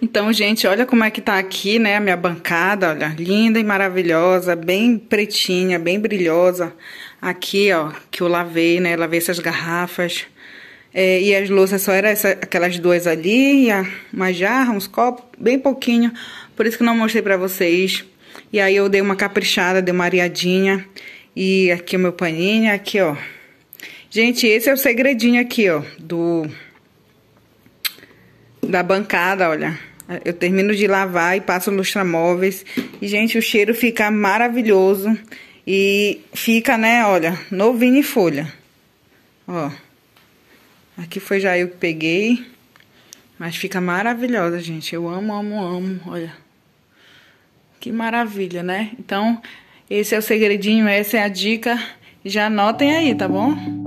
Então, gente, olha como é que tá aqui, né? A minha bancada, olha, linda e maravilhosa, bem pretinha, bem brilhosa. Aqui, ó, que eu lavei, né? Lavei essas garrafas. É, e as louças só eram essa, aquelas duas ali, e uma jarra, uns copos, bem pouquinho. Por isso que não mostrei pra vocês. E aí eu dei uma caprichada, dei uma areadinha. E aqui o meu paninho, aqui, ó. Gente, esse é o segredinho aqui, ó, do... Da bancada, olha. Eu termino de lavar e passo lustramóveis. E, gente, o cheiro fica maravilhoso. E fica, né, olha, novinho em folha. Ó. Aqui foi já eu que peguei. Mas fica maravilhosa, gente. Eu amo, amo, amo. Olha. Que maravilha, né? Então, esse é o segredinho, essa é a dica. Já anotem aí, tá bom?